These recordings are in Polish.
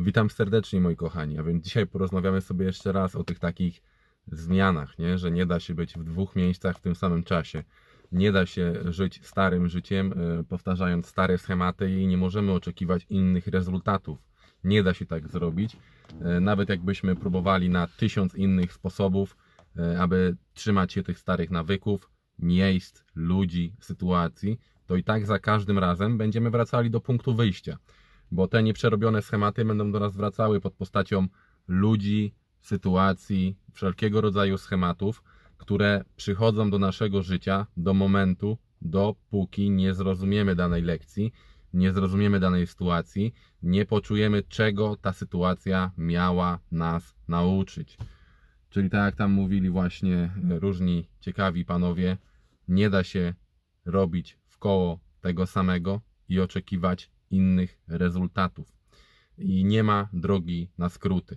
Witam serdecznie moi kochani, a więc dzisiaj porozmawiamy sobie jeszcze raz o tych takich zmianach, nie? że nie da się być w dwóch miejscach w tym samym czasie. Nie da się żyć starym życiem, e, powtarzając stare schematy i nie możemy oczekiwać innych rezultatów. Nie da się tak zrobić. E, nawet jakbyśmy próbowali na tysiąc innych sposobów, e, aby trzymać się tych starych nawyków, miejsc, ludzi, sytuacji, to i tak za każdym razem będziemy wracali do punktu wyjścia bo te nieprzerobione schematy będą do nas wracały pod postacią ludzi, sytuacji, wszelkiego rodzaju schematów, które przychodzą do naszego życia do momentu, dopóki nie zrozumiemy danej lekcji, nie zrozumiemy danej sytuacji, nie poczujemy, czego ta sytuacja miała nas nauczyć. Czyli tak jak tam mówili właśnie e, różni ciekawi panowie, nie da się robić w koło tego samego i oczekiwać innych rezultatów. I nie ma drogi na skróty.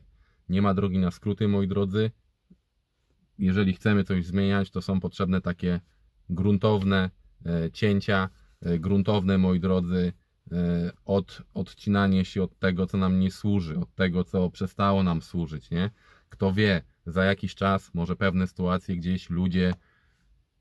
Nie ma drogi na skróty, moi drodzy. Jeżeli chcemy coś zmieniać, to są potrzebne takie gruntowne e, cięcia, e, gruntowne, moi drodzy, e, od, odcinanie się od tego, co nam nie służy, od tego, co przestało nam służyć. Nie? Kto wie, za jakiś czas może pewne sytuacje gdzieś ludzie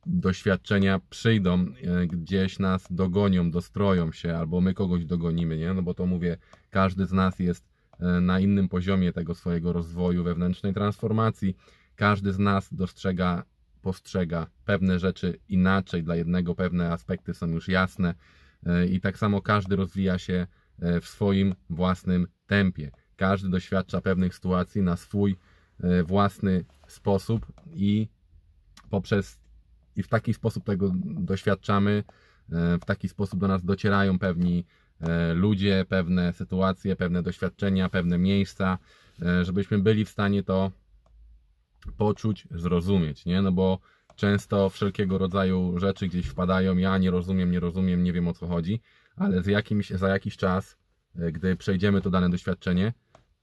doświadczenia przyjdą, e, gdzieś nas dogonią, dostroją się, albo my kogoś dogonimy, nie? No bo to mówię, każdy z nas jest e, na innym poziomie tego swojego rozwoju wewnętrznej transformacji. Każdy z nas dostrzega, postrzega pewne rzeczy inaczej. Dla jednego pewne aspekty są już jasne e, i tak samo każdy rozwija się w swoim własnym tempie. Każdy doświadcza pewnych sytuacji na swój własny sposób i poprzez i w taki sposób tego doświadczamy, e, w taki sposób do nas docierają pewni e, ludzie, pewne sytuacje, pewne doświadczenia, pewne miejsca, e, żebyśmy byli w stanie to poczuć, zrozumieć, nie? No bo często wszelkiego rodzaju rzeczy gdzieś wpadają, ja nie rozumiem, nie rozumiem, nie wiem o co chodzi, ale z jakimś, za jakiś czas, gdy przejdziemy to dane doświadczenie,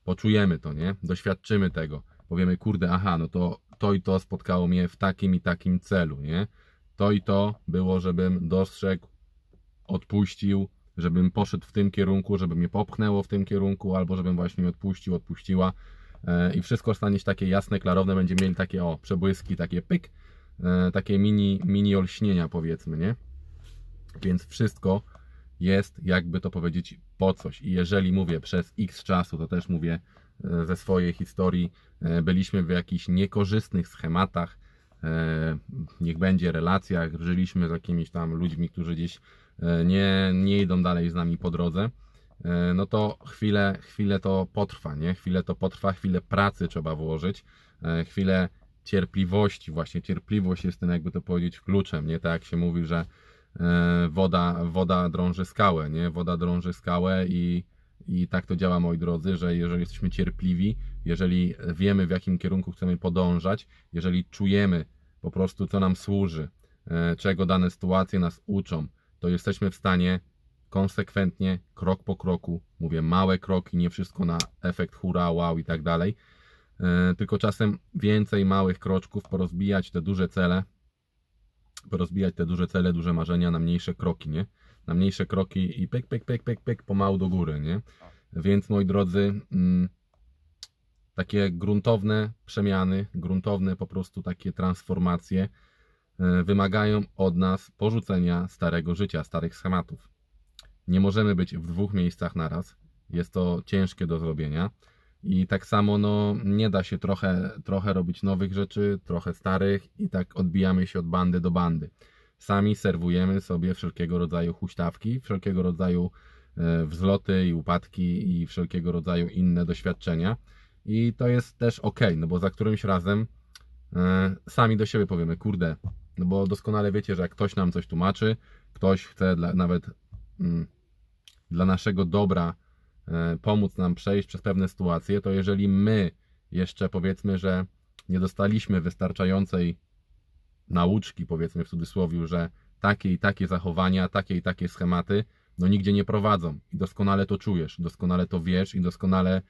poczujemy to, nie? Doświadczymy tego. Powiemy, kurde, aha, no to to i to spotkało mnie w takim i takim celu, nie? To i to było, żebym dostrzegł, odpuścił, żebym poszedł w tym kierunku, żeby mnie popchnęło w tym kierunku, albo żebym właśnie odpuścił, odpuściła e, i wszystko stanie się takie jasne, klarowne, będziemy mieli takie o, przebłyski, takie pyk, e, takie mini, mini olśnienia powiedzmy, nie? Więc wszystko jest, jakby to powiedzieć, po coś. I jeżeli mówię przez x czasu, to też mówię ze swojej historii e, byliśmy w jakichś niekorzystnych schematach, e, niech będzie relacjach, żyliśmy z jakimiś tam ludźmi, którzy gdzieś e, nie, nie idą dalej z nami po drodze, no to chwilę, chwilę to potrwa, nie? Chwilę to potrwa, chwilę pracy trzeba włożyć, chwilę cierpliwości, właśnie cierpliwość jest ten, jakby to powiedzieć, kluczem, nie? Tak jak się mówi, że woda, woda drąży skałę, nie? Woda drąży skałę i i tak to działa, moi drodzy, że jeżeli jesteśmy cierpliwi, jeżeli wiemy, w jakim kierunku chcemy podążać, jeżeli czujemy po prostu, co nam służy, e, czego dane sytuacje nas uczą, to jesteśmy w stanie konsekwentnie, krok po kroku, mówię małe kroki, nie wszystko na efekt hura, wow i tak dalej, e, tylko czasem więcej małych kroczków, porozbijać te duże cele, porozbijać te duże cele, duże marzenia na mniejsze kroki, nie? na mniejsze kroki i pyk, pyk, pyk, pyk, pyk, pomału do góry, nie? Więc moi drodzy, mm, takie gruntowne przemiany, gruntowne po prostu takie transformacje e, wymagają od nas porzucenia starego życia, starych schematów. Nie możemy być w dwóch miejscach naraz. Jest to ciężkie do zrobienia. I tak samo no, nie da się trochę, trochę robić nowych rzeczy, trochę starych, i tak odbijamy się od bandy do bandy sami serwujemy sobie wszelkiego rodzaju huśtawki, wszelkiego rodzaju e, wzloty i upadki i wszelkiego rodzaju inne doświadczenia. I to jest też ok, no bo za którymś razem e, sami do siebie powiemy, kurde, no bo doskonale wiecie, że jak ktoś nam coś tłumaczy, ktoś chce dla, nawet mm, dla naszego dobra e, pomóc nam przejść przez pewne sytuacje, to jeżeli my jeszcze powiedzmy, że nie dostaliśmy wystarczającej nauczki, powiedzmy w cudzysłowie, że takie i takie zachowania, takie i takie schematy, no nigdzie nie prowadzą. I doskonale to czujesz, doskonale to wiesz i doskonale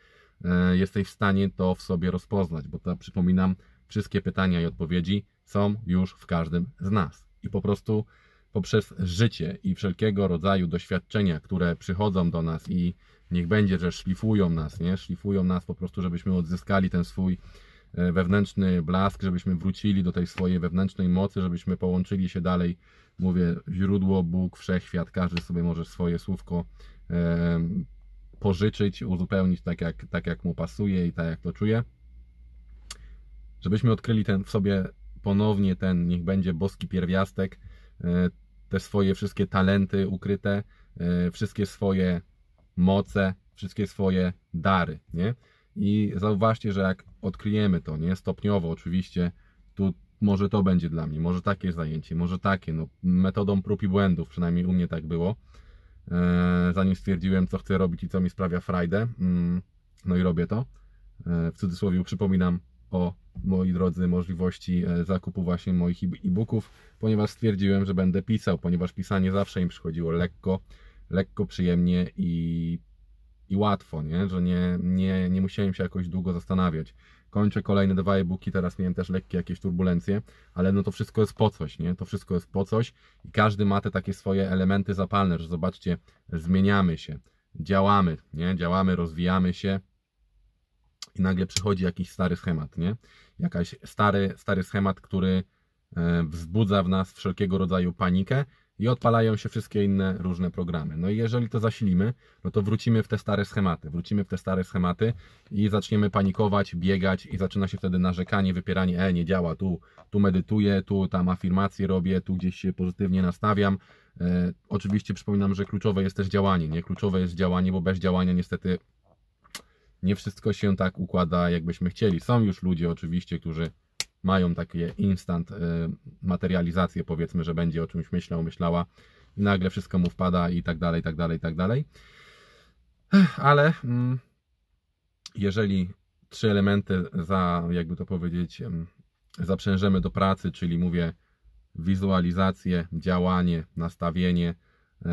e, jesteś w stanie to w sobie rozpoznać, bo to przypominam, wszystkie pytania i odpowiedzi są już w każdym z nas. I po prostu poprzez życie i wszelkiego rodzaju doświadczenia, które przychodzą do nas i niech będzie, że szlifują nas, nie? Szlifują nas po prostu, żebyśmy odzyskali ten swój E, wewnętrzny blask, żebyśmy wrócili do tej swojej wewnętrznej mocy, żebyśmy połączyli się dalej. Mówię, źródło, Bóg, wszechświat, każdy sobie może swoje słówko e, pożyczyć, uzupełnić tak jak, tak, jak mu pasuje i tak, jak to czuje. Żebyśmy odkryli ten, w sobie ponownie ten, niech będzie boski pierwiastek, e, te swoje wszystkie talenty ukryte, e, wszystkie swoje moce, wszystkie swoje dary, nie? I zauważcie, że jak odkryjemy to, nie stopniowo oczywiście, tu może to będzie dla mnie, może takie zajęcie, może takie, no, metodą prób i błędów, przynajmniej u mnie tak było, e, zanim stwierdziłem, co chcę robić i co mi sprawia frajdę, mm, no i robię to. E, w cudzysłowie przypominam o, moi drodzy, możliwości e, zakupu właśnie moich e-booków, ponieważ stwierdziłem, że będę pisał, ponieważ pisanie zawsze im przychodziło lekko, lekko, przyjemnie i i łatwo, nie? że nie, nie, nie musiałem się jakoś długo zastanawiać. Kończę kolejne dwa e-booki, teraz miałem też lekkie jakieś turbulencje, ale no to wszystko jest po coś, nie? To wszystko jest po coś i każdy ma te takie swoje elementy zapalne, że zobaczcie, zmieniamy się, działamy, nie? Działamy, rozwijamy się i nagle przychodzi jakiś stary schemat, nie? Jakaś stary, stary schemat, który e, wzbudza w nas wszelkiego rodzaju panikę, i odpalają się wszystkie inne różne programy. No i jeżeli to zasilimy, no to wrócimy w te stare schematy, wrócimy w te stare schematy i zaczniemy panikować, biegać i zaczyna się wtedy narzekanie, wypieranie, e, nie działa, tu, tu medytuję, tu tam afirmacje robię, tu gdzieś się pozytywnie nastawiam. E, oczywiście przypominam, że kluczowe jest też działanie, nie? Kluczowe jest działanie, bo bez działania niestety nie wszystko się tak układa, jakbyśmy chcieli. Są już ludzie oczywiście, którzy mają takie instant e, materializację, powiedzmy, że będzie o czymś myślał, myślała i nagle wszystko mu wpada i tak dalej, i tak dalej, i tak dalej. Ale mm, jeżeli trzy elementy za, jakby to powiedzieć, zaprzężemy do pracy, czyli mówię wizualizację, działanie, nastawienie, e,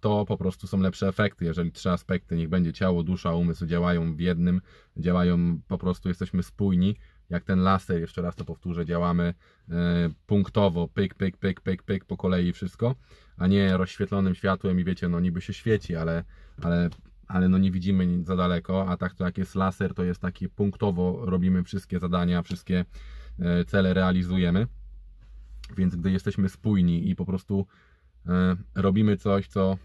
to po prostu są lepsze efekty. Jeżeli trzy aspekty, niech będzie ciało, dusza, umysł, działają w jednym, działają po prostu, jesteśmy spójni, jak ten laser, jeszcze raz to powtórzę, działamy e, punktowo, pyk, pyk, pyk, pyk, pyk, po kolei wszystko, a nie rozświetlonym światłem i wiecie, no niby się świeci, ale, ale, ale no nie widzimy nic za daleko, a tak to jak jest laser, to jest taki punktowo robimy wszystkie zadania, wszystkie e, cele realizujemy, więc gdy jesteśmy spójni i po prostu e, robimy coś, co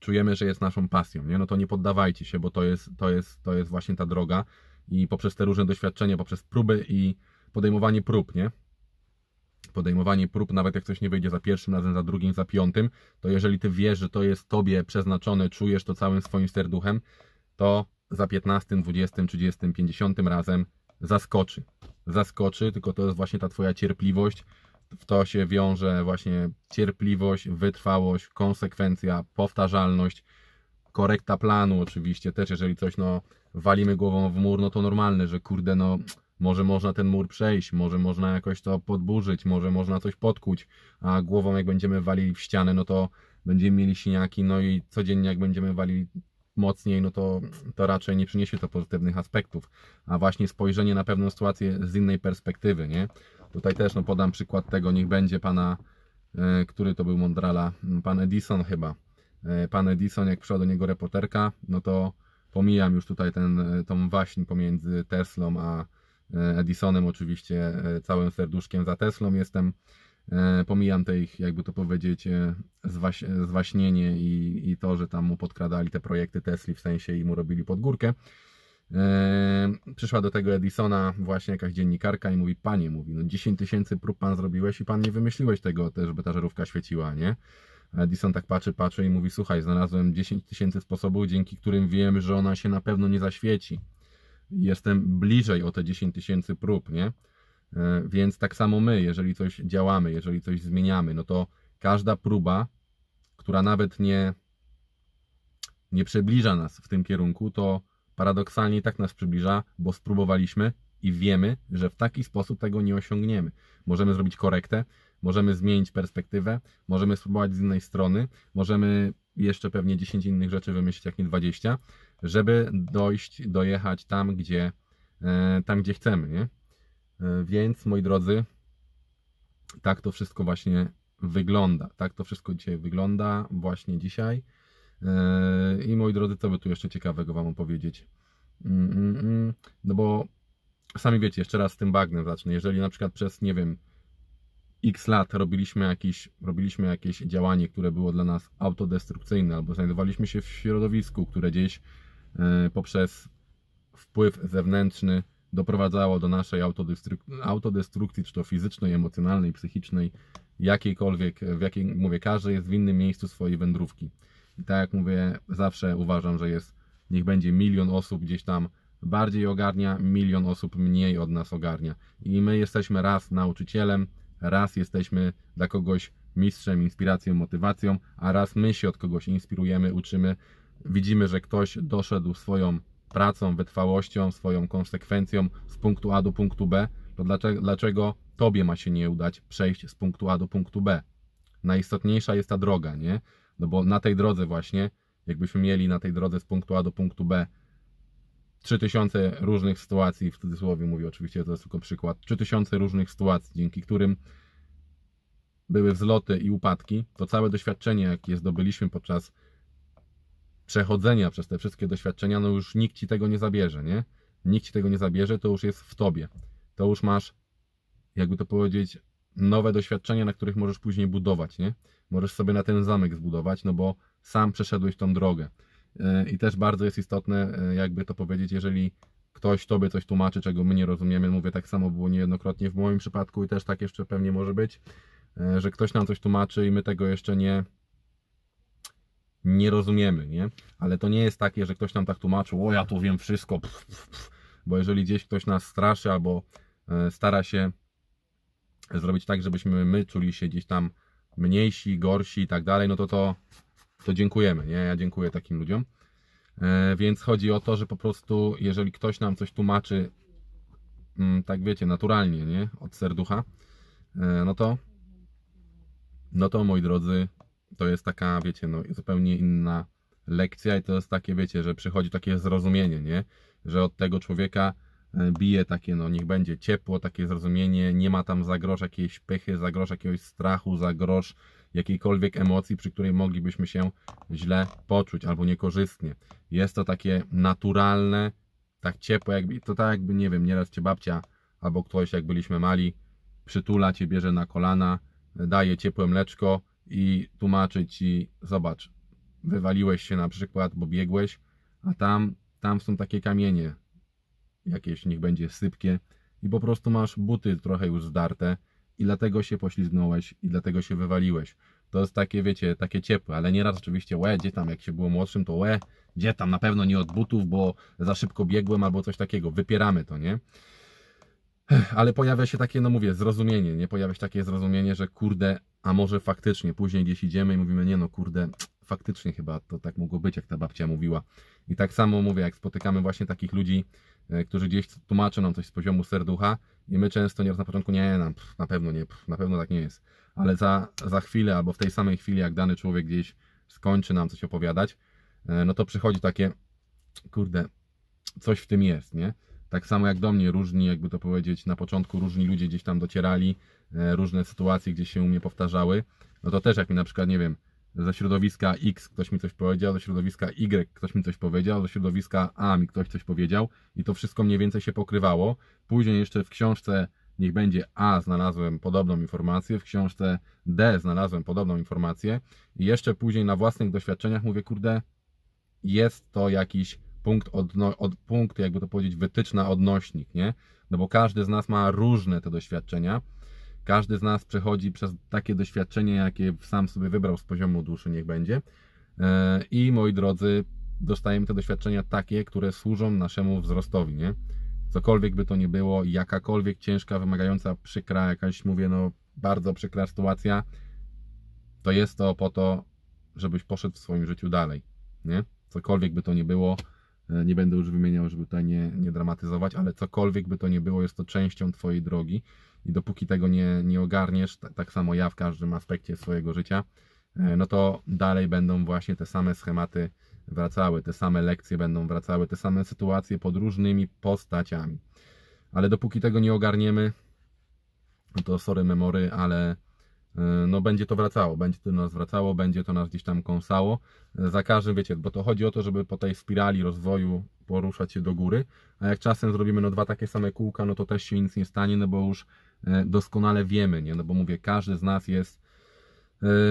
czujemy, że jest naszą pasją, nie? no to nie poddawajcie się, bo to jest, to jest, to jest właśnie ta droga, i poprzez te różne doświadczenia, poprzez próby i podejmowanie prób, nie? Podejmowanie prób, nawet jak coś nie wyjdzie za pierwszym razem, za drugim, za piątym, to jeżeli ty wiesz, że to jest tobie przeznaczone, czujesz to całym swoim serduchem, to za 15, 20, 30, 50 razem zaskoczy. Zaskoczy, tylko to jest właśnie ta twoja cierpliwość. W to się wiąże właśnie cierpliwość, wytrwałość, konsekwencja, powtarzalność, korekta planu oczywiście też, jeżeli coś no walimy głową w mur, no to normalne, że kurde, no może można ten mur przejść, może można jakoś to podburzyć, może można coś podkuć, a głową jak będziemy walili w ścianę, no to będziemy mieli siniaki, no i codziennie jak będziemy walili mocniej, no to, to raczej nie przyniesie to pozytywnych aspektów, a właśnie spojrzenie na pewną sytuację z innej perspektywy, nie? Tutaj też no, podam przykład tego, niech będzie pana, e, który to był Mondrala, pan Edison chyba. E, pan Edison, jak przyszła do niego reporterka, no to Pomijam już tutaj ten, e, tą waśń pomiędzy Teslą a e, Edisonem, oczywiście e, całym serduszkiem za Teslą jestem. Pomijam te ich, jakby to powiedzieć, zwaś, zwaśnienie i, i to, że tam mu podkradali te projekty Tesli, w sensie i mu robili pod górkę. przyszła do tego Edisona właśnie jakaś dziennikarka i mówi, panie, mówi, no 10 tysięcy prób pan zrobiłeś i pan nie wymyśliłeś tego też, ta żarówka świeciła, nie? Dison tak patrzy, patrzy i mówi, słuchaj, znalazłem 10 tysięcy sposobów, dzięki którym wiem, że ona się na pewno nie zaświeci. Jestem bliżej o te 10 tysięcy prób, nie? E, więc tak samo my, jeżeli coś działamy, jeżeli coś zmieniamy, no to każda próba, która nawet nie, nie przybliża nas w tym kierunku, to paradoksalnie tak nas przybliża, bo spróbowaliśmy i wiemy, że w taki sposób tego nie osiągniemy. Możemy zrobić korektę, Możemy zmienić perspektywę, możemy spróbować z innej strony, możemy jeszcze pewnie 10 innych rzeczy wymyślić, jak nie 20, żeby dojść, dojechać tam, gdzie, e, tam, gdzie chcemy. Nie? E, więc, moi drodzy, tak to wszystko właśnie wygląda. Tak to wszystko dzisiaj wygląda, właśnie dzisiaj. E, I moi drodzy, co by tu jeszcze ciekawego Wam opowiedzieć? Mm, mm, mm. No bo sami wiecie, jeszcze raz z tym bagnem zacznę. Jeżeli na przykład przez, nie wiem, x lat robiliśmy jakieś, robiliśmy jakieś działanie, które było dla nas autodestrukcyjne, albo znajdowaliśmy się w środowisku, które gdzieś e, poprzez wpływ zewnętrzny doprowadzało do naszej autodestrukcji, czy to fizycznej, emocjonalnej, psychicznej, jakiejkolwiek, w jakiej, mówię, każdy jest w innym miejscu swojej wędrówki. I tak jak mówię, zawsze uważam, że jest, niech będzie milion osób gdzieś tam bardziej ogarnia, milion osób mniej od nas ogarnia. I my jesteśmy raz nauczycielem, raz jesteśmy dla kogoś mistrzem, inspiracją, motywacją, a raz my się od kogoś inspirujemy, uczymy, widzimy, że ktoś doszedł swoją pracą, wytrwałością, swoją konsekwencją z punktu A do punktu B, to dlaczego, dlaczego tobie ma się nie udać przejść z punktu A do punktu B? Najistotniejsza jest ta droga, nie? No bo na tej drodze właśnie, jakbyśmy mieli na tej drodze z punktu A do punktu B 3000 różnych sytuacji, w cudzysłowie mówię oczywiście, to jest tylko przykład, 3000 różnych sytuacji, dzięki którym były wzloty i upadki, to całe doświadczenie, jakie zdobyliśmy podczas przechodzenia przez te wszystkie doświadczenia, no już nikt ci tego nie zabierze, nie? Nikt ci tego nie zabierze, to już jest w tobie. To już masz, jakby to powiedzieć, nowe doświadczenia, na których możesz później budować, nie? Możesz sobie na ten zamek zbudować, no bo sam przeszedłeś tą drogę. I też bardzo jest istotne, e, jakby to powiedzieć, jeżeli ktoś tobie coś tłumaczy, czego my nie rozumiemy. Mówię, tak samo było niejednokrotnie w moim przypadku i też tak jeszcze pewnie może być, e, że ktoś nam coś tłumaczy i my tego jeszcze nie nie rozumiemy, nie? Ale to nie jest takie, że ktoś nam tak tłumaczył, o ja tu wiem wszystko, pf, pf, pf. bo jeżeli gdzieś ktoś nas straszy albo e, stara się zrobić tak, żebyśmy my czuli się gdzieś tam mniejsi, gorsi i tak dalej, no to to to dziękujemy, nie? Ja dziękuję takim ludziom. E, więc chodzi o to, że po prostu, jeżeli ktoś nam coś tłumaczy, mm, tak wiecie, naturalnie, nie? Od serducha, e, no to, no to moi drodzy, to jest taka, wiecie, no zupełnie inna lekcja i to jest takie, wiecie, że przychodzi takie zrozumienie, nie? Że od tego człowieka e, bije takie, no niech będzie ciepło, takie zrozumienie, nie ma tam za grosz jakiejś pychy, za grosz jakiegoś strachu, za grosz jakiejkolwiek emocji, przy której moglibyśmy się źle poczuć albo niekorzystnie. Jest to takie naturalne, tak ciepłe, jakby, to tak jakby, nie wiem, nieraz cię babcia albo ktoś, jak byliśmy mali, przytula cię, bierze na kolana, daje ciepłe mleczko i tłumaczy ci, zobacz, wywaliłeś się na przykład, bo biegłeś, a tam, tam są takie kamienie, jakieś niech będzie sypkie i po prostu masz buty trochę już zdarte, i dlatego się poślizgnąłeś i dlatego się wywaliłeś. To jest takie, wiecie, takie ciepłe, ale nieraz oczywiście łe, gdzie tam, jak się było młodszym, to łe, gdzie tam, na pewno nie od butów, bo za szybko biegłem albo coś takiego, wypieramy to, nie? Ale pojawia się takie, no mówię, zrozumienie, nie? Pojawia się takie zrozumienie, że kurde, a może faktycznie, później gdzieś idziemy i mówimy, nie no kurde, faktycznie chyba to tak mogło być, jak ta babcia mówiła. I tak samo mówię, jak spotykamy właśnie takich ludzi, E, którzy gdzieś tłumaczą nam coś z poziomu serducha i my często nieraz na początku nie, na, pff, na pewno nie, pff, na pewno tak nie jest. Ale za, za chwilę albo w tej samej chwili, jak dany człowiek gdzieś skończy nam coś opowiadać, e, no to przychodzi takie, kurde, coś w tym jest, nie? Tak samo jak do mnie różni, jakby to powiedzieć, na początku różni ludzie gdzieś tam docierali, e, różne sytuacje gdzieś się u mnie powtarzały, no to też jak mi na przykład, nie wiem, ze środowiska X ktoś mi coś powiedział, ze środowiska Y ktoś mi coś powiedział, ze środowiska A mi ktoś coś powiedział i to wszystko mniej więcej się pokrywało. Później jeszcze w książce niech będzie A znalazłem podobną informację, w książce D znalazłem podobną informację i jeszcze później na własnych doświadczeniach mówię, kurde, jest to jakiś punkt, odno, od, punkt jakby to powiedzieć, wytyczna, odnośnik, nie? No bo każdy z nas ma różne te doświadczenia. Każdy z nas przechodzi przez takie doświadczenie, jakie sam sobie wybrał z poziomu duszy, niech będzie. E, I moi drodzy, dostajemy te doświadczenia takie, które służą naszemu wzrostowi, nie? Cokolwiek by to nie było, jakakolwiek ciężka, wymagająca, przykra, jakaś, mówię, no bardzo przykra sytuacja, to jest to po to, żebyś poszedł w swoim życiu dalej, nie? Cokolwiek by to nie było, E, nie będę już wymieniał, żeby tutaj nie, nie dramatyzować, ale cokolwiek by to nie było, jest to częścią Twojej drogi i dopóki tego nie, nie ogarniesz, tak samo ja w każdym aspekcie swojego życia, e, no to dalej będą właśnie te same schematy wracały, te same lekcje będą wracały, te same sytuacje pod różnymi postaciami. Ale dopóki tego nie ogarniemy, no to sorry memory, ale Y, no będzie to wracało, będzie to nas wracało, będzie to nas gdzieś tam kąsało. Y, za każdym, wiecie, bo to chodzi o to, żeby po tej spirali rozwoju poruszać się do góry, a jak czasem zrobimy no dwa takie same kółka, no to też się nic nie stanie, no bo już y, doskonale wiemy, nie? No bo mówię, każdy z nas jest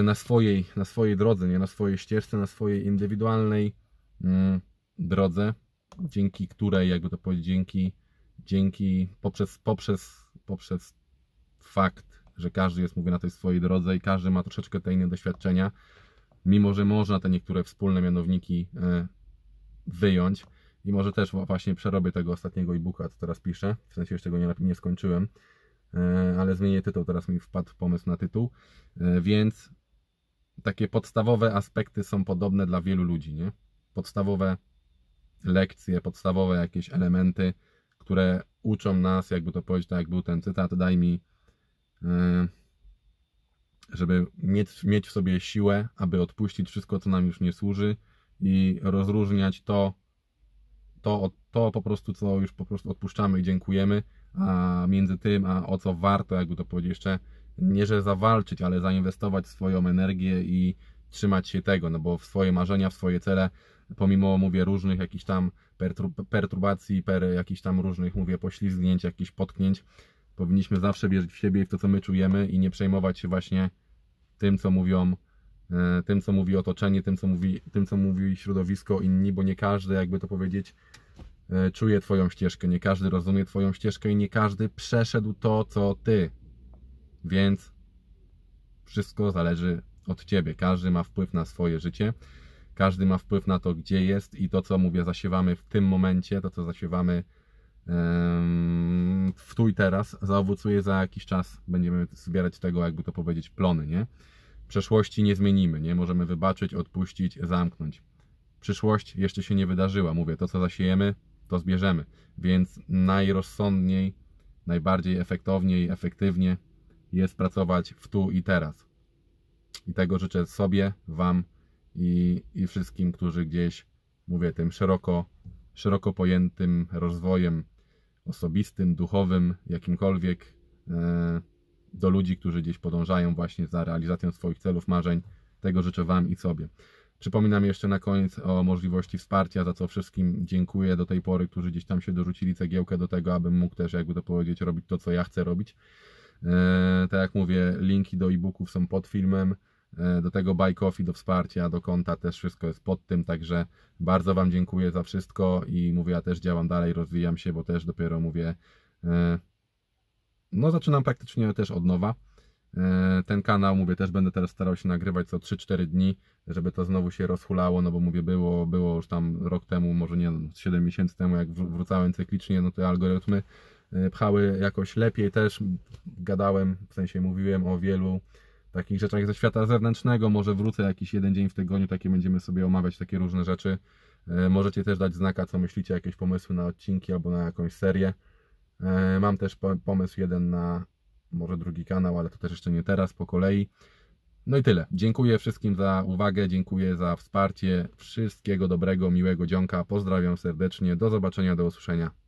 na swojej, na swojej drodze, nie? Na swojej ścieżce, na swojej indywidualnej mm, drodze, dzięki której, jakby to powiedzieć, dzięki, dzięki poprzez, poprzez, poprzez fakt że każdy jest, mówię, na tej swojej drodze i każdy ma troszeczkę te inne doświadczenia, mimo że można te niektóre wspólne mianowniki e, wyjąć. I może też właśnie przerobię tego ostatniego e-booka, co teraz piszę. W sensie jeszcze go nie, nie skończyłem, e, ale zmienię tytuł, teraz mi wpadł pomysł na tytuł. E, więc takie podstawowe aspekty są podobne dla wielu ludzi, nie? Podstawowe lekcje, podstawowe jakieś elementy, które uczą nas, jakby to powiedzieć, tak jak był ten cytat, daj mi Y, żeby mieć, mieć w sobie siłę, aby odpuścić wszystko, co nam już nie służy i rozróżniać to, to, to po prostu, co już po prostu odpuszczamy i dziękujemy, a między tym, a o co warto, jakby to powiedzieć jeszcze, nie że zawalczyć, ale zainwestować swoją energię i trzymać się tego, no bo w swoje marzenia, w swoje cele, pomimo, mówię, różnych jakichś tam perturbacji, per jakichś tam różnych, mówię, poślizgnięć, jakichś potknięć, powinniśmy zawsze wierzyć w siebie i w to, co my czujemy i nie przejmować się właśnie tym, co mówią, e, tym, co mówi otoczenie, tym, co mówi, tym, co mówi środowisko, inni, bo nie każdy, jakby to powiedzieć, e, czuje Twoją ścieżkę, nie każdy rozumie Twoją ścieżkę i nie każdy przeszedł to, co Ty. Więc wszystko zależy od Ciebie. Każdy ma wpływ na swoje życie, każdy ma wpływ na to, gdzie jest i to, co mówię, zasiewamy w tym momencie, to, co zasiewamy tu i teraz, zaowocuje za jakiś czas, będziemy zbierać tego, jakby to powiedzieć, plony, nie? Przeszłości nie zmienimy, nie? Możemy wybaczyć, odpuścić, zamknąć. Przyszłość jeszcze się nie wydarzyła, mówię, to co zasiejemy, to zbierzemy. Więc najrozsądniej, najbardziej efektowniej, efektywnie jest pracować w tu i teraz. I tego życzę sobie, Wam i, i wszystkim, którzy gdzieś, mówię, tym szeroko, szeroko pojętym rozwojem osobistym, duchowym, jakimkolwiek e, do ludzi, którzy gdzieś podążają właśnie za realizacją swoich celów, marzeń. Tego życzę Wam i sobie. Przypominam jeszcze na koniec o możliwości wsparcia, za co wszystkim dziękuję do tej pory, którzy gdzieś tam się dorzucili cegiełkę do tego, abym mógł też, jakby to powiedzieć, robić to, co ja chcę robić. E, tak jak mówię, linki do e-booków są pod filmem. E, do tego buy coffee, do wsparcia, do konta też wszystko jest pod tym, także bardzo Wam dziękuję za wszystko i mówię, ja też działam dalej, rozwijam się, bo też dopiero mówię, e, no zaczynam praktycznie też od nowa. E, ten kanał, mówię, też będę teraz starał się nagrywać co 3-4 dni, żeby to znowu się rozhulało, no bo mówię, było, było już tam rok temu, może nie 7 miesięcy temu, jak wracałem cyklicznie, no te algorytmy pchały jakoś lepiej też. Gadałem, w sensie mówiłem o wielu takich rzeczach ze świata zewnętrznego. Może wrócę jakiś jeden dzień w tygodniu, takie będziemy sobie omawiać takie różne rzeczy. E, możecie też dać znaka, co myślicie, jakieś pomysły na odcinki albo na jakąś serię. E, mam też pomysł jeden na może drugi kanał, ale to też jeszcze nie teraz, po kolei. No i tyle. Dziękuję wszystkim za uwagę, dziękuję za wsparcie. Wszystkiego dobrego, miłego dzionka. Pozdrawiam serdecznie. Do zobaczenia, do usłyszenia.